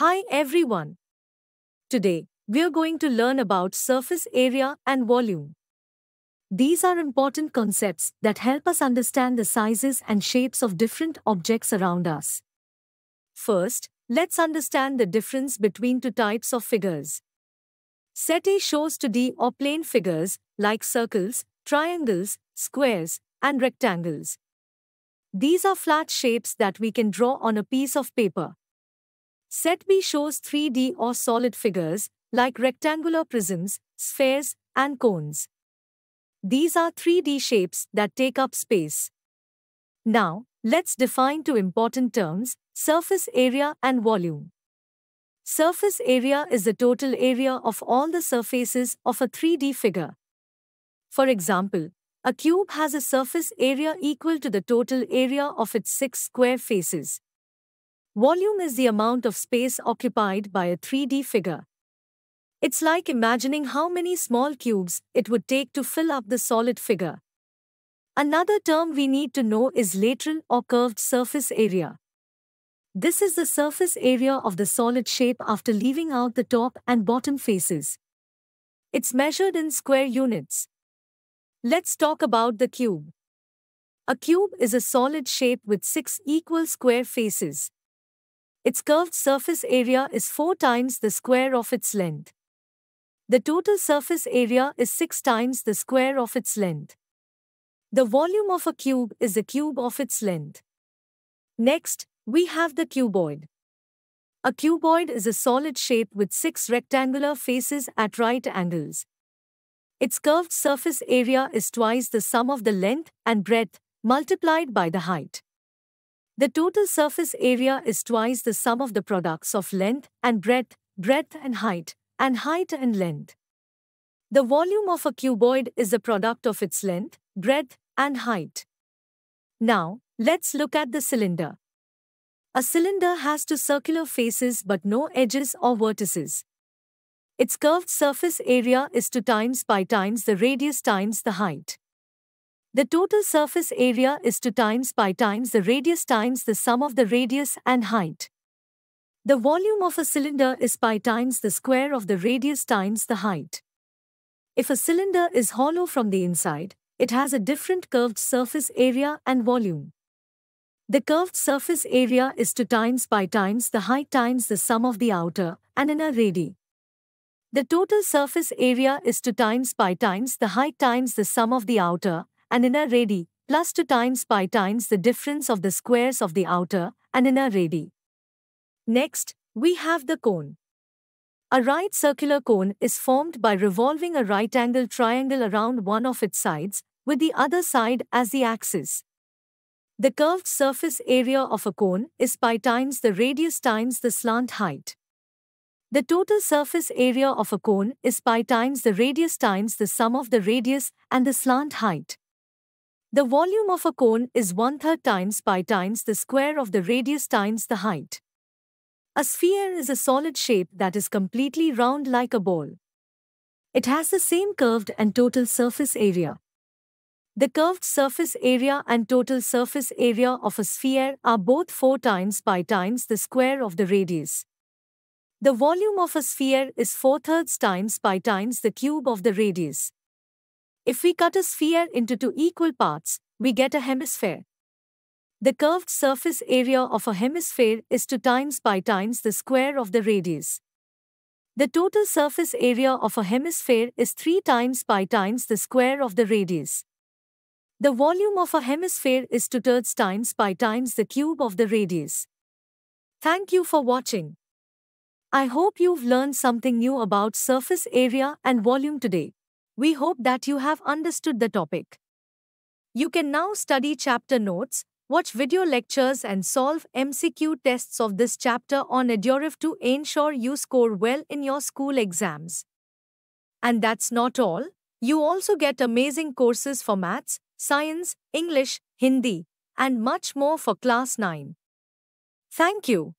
Hi everyone. Today, we're going to learn about surface area and volume. These are important concepts that help us understand the sizes and shapes of different objects around us. First, let's understand the difference between two types of figures. Set A shows 2D or plane figures like circles, triangles, squares, and rectangles. These are flat shapes that we can draw on a piece of paper. Set B shows 3D or solid figures, like rectangular prisms, spheres, and cones. These are 3D shapes that take up space. Now, let's define two important terms, surface area and volume. Surface area is the total area of all the surfaces of a 3D figure. For example, a cube has a surface area equal to the total area of its six square faces. Volume is the amount of space occupied by a 3D figure. It's like imagining how many small cubes it would take to fill up the solid figure. Another term we need to know is lateral or curved surface area. This is the surface area of the solid shape after leaving out the top and bottom faces. It's measured in square units. Let's talk about the cube. A cube is a solid shape with six equal square faces. Its curved surface area is 4 times the square of its length. The total surface area is 6 times the square of its length. The volume of a cube is the cube of its length. Next, we have the cuboid. A cuboid is a solid shape with six rectangular faces at right angles. Its curved surface area is twice the sum of the length and breadth multiplied by the height. The total surface area is twice the sum of the products of length and breadth, breadth and height, and height and length. The volume of a cuboid is the product of its length, breadth, and height. Now, let's look at the cylinder. A cylinder has two circular faces but no edges or vertices. Its curved surface area is 2 times pi times the radius times the height. The total surface area is 2 times pi times the radius times the sum of the radius and height. The volume of a cylinder is pi times the square of the radius times the height. If a cylinder is hollow from the inside, it has a different curved surface area and volume. The curved surface area is 2 times pi times the height times the sum of the outer and inner radii. The total surface area is 2 times pi times the height times the sum of the outer and inner radii plus 2 times pi times the difference of the squares of the outer and inner radii. Next, we have the cone. A right circular cone is formed by revolving a right angle triangle around one of its sides, with the other side as the axis. The curved surface area of a cone is pi times the radius times the slant height. The total surface area of a cone is pi times the radius times the sum of the radius and the slant height. The volume of a cone is one-third times pi times the square of the radius times the height. A sphere is a solid shape that is completely round like a ball. It has the same curved and total surface area. The curved surface area and total surface area of a sphere are both 4 times pi times the square of the radius. The volume of a sphere is 4 thirds times pi times the cube of the radius. If we cut a sphere into two equal parts, we get a hemisphere. The curved surface area of a hemisphere is 2 times pi times the square of the radius. The total surface area of a hemisphere is 3 times pi times the square of the radius. The volume of a hemisphere is 2 thirds times pi times the cube of the radius. Thank you for watching. I hope you've learned something new about surface area and volume today. We hope that you have understood the topic. You can now study chapter notes, watch video lectures and solve MCQ tests of this chapter on EduRiff to ensure you score well in your school exams. And that's not all. You also get amazing courses for maths, science, English, Hindi, and much more for class 9. Thank you.